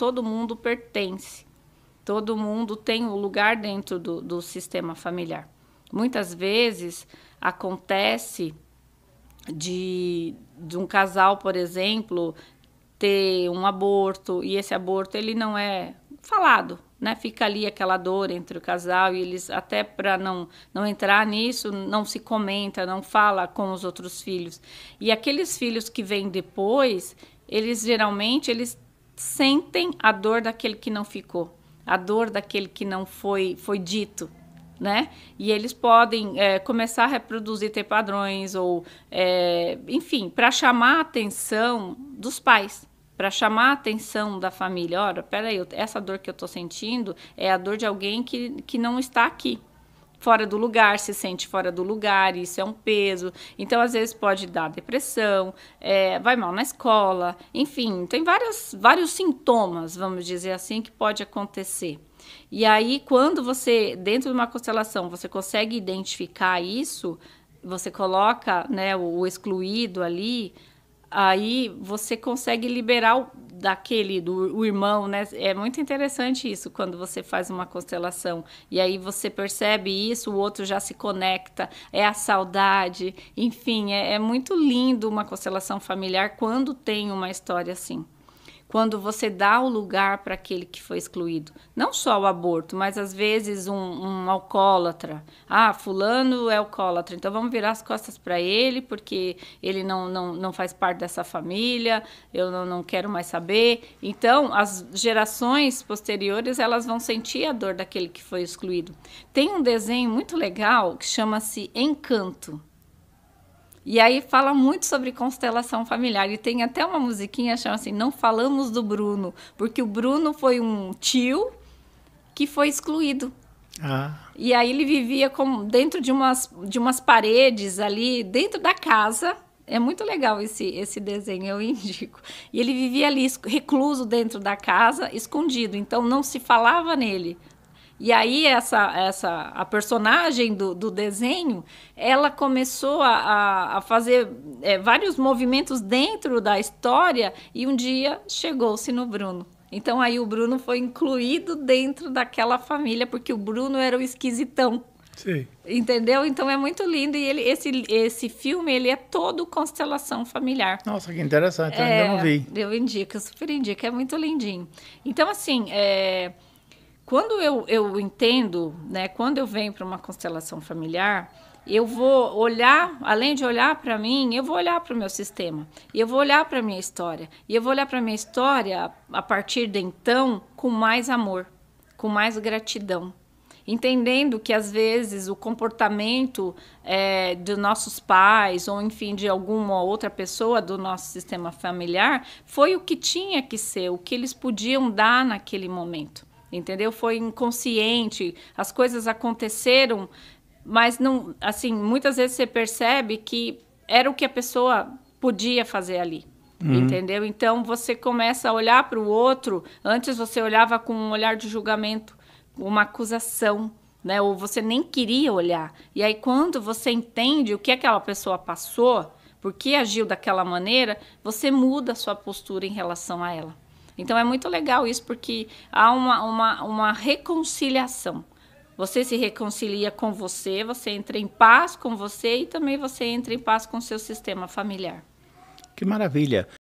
todo mundo pertence, todo mundo tem um lugar dentro do, do sistema familiar. Muitas vezes acontece de, de um casal, por exemplo, ter um aborto e esse aborto ele não é falado, né? Fica ali aquela dor entre o casal e eles até para não não entrar nisso, não se comenta, não fala com os outros filhos. E aqueles filhos que vêm depois, eles geralmente eles sentem a dor daquele que não ficou, a dor daquele que não foi, foi dito. Né? E eles podem é, começar a reproduzir ter padrões ou, é, enfim, para chamar a atenção dos pais, para chamar a atenção da família. Ora, peraí, essa dor que eu estou sentindo é a dor de alguém que, que não está aqui, fora do lugar, se sente fora do lugar, isso é um peso. Então, às vezes, pode dar depressão, é, vai mal na escola, enfim, tem várias, vários sintomas, vamos dizer assim, que pode acontecer. E aí, quando você, dentro de uma constelação, você consegue identificar isso, você coloca né, o, o excluído ali, aí você consegue liberar o, daquele do o irmão, né? É muito interessante isso quando você faz uma constelação e aí você percebe isso, o outro já se conecta, é a saudade, enfim, é, é muito lindo uma constelação familiar quando tem uma história assim quando você dá o lugar para aquele que foi excluído. Não só o aborto, mas às vezes um, um alcoólatra. Ah, fulano é alcoólatra, então vamos virar as costas para ele, porque ele não, não, não faz parte dessa família, eu não, não quero mais saber. Então, as gerações posteriores, elas vão sentir a dor daquele que foi excluído. Tem um desenho muito legal que chama-se Encanto. E aí fala muito sobre constelação familiar. E tem até uma musiquinha chama assim: Não Falamos do Bruno, porque o Bruno foi um tio que foi excluído. Ah. E aí ele vivia como dentro de umas, de umas paredes ali, dentro da casa. É muito legal esse, esse desenho, eu indico. E ele vivia ali recluso dentro da casa, escondido. Então não se falava nele, e aí essa, essa a personagem do, do desenho, ela começou a, a fazer é, vários movimentos dentro da história e um dia chegou-se no Bruno. Então aí o Bruno foi incluído dentro daquela família porque o Bruno era o esquisitão. Sim. Entendeu? Então é muito lindo e ele, esse, esse filme ele é todo constelação familiar. Nossa, que interessante, eu ainda é, não vi. Eu indico, eu super indico, é muito lindinho. Então assim, é, quando eu, eu entendo, né, quando eu venho para uma constelação familiar, eu vou olhar, além de olhar para mim, eu vou olhar para o meu sistema, eu vou olhar para a minha história, e eu vou olhar para a minha história a partir de então com mais amor, com mais gratidão, entendendo que às vezes o comportamento é, dos nossos pais ou enfim de alguma outra pessoa do nosso sistema familiar foi o que tinha que ser, o que eles podiam dar naquele momento entendeu? Foi inconsciente, as coisas aconteceram, mas não, assim, muitas vezes você percebe que era o que a pessoa podia fazer ali. Uhum. Entendeu? Então você começa a olhar para o outro. Antes você olhava com um olhar de julgamento, uma acusação, né? Ou você nem queria olhar. E aí quando você entende o que aquela pessoa passou, por que agiu daquela maneira, você muda a sua postura em relação a ela. Então é muito legal isso, porque há uma, uma, uma reconciliação. Você se reconcilia com você, você entra em paz com você e também você entra em paz com o seu sistema familiar. Que maravilha!